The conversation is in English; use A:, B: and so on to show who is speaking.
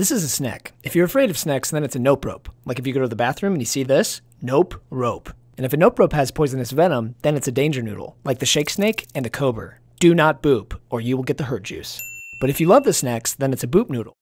A: This is a snack. If you're afraid of snacks, then it's a nope rope. Like if you go to the bathroom and you see this, nope rope. And if a nope rope has poisonous venom, then it's a danger noodle, like the shake snake and the cobra. Do not boop, or you will get the hurt juice. But if you love the snacks, then it's a boop noodle.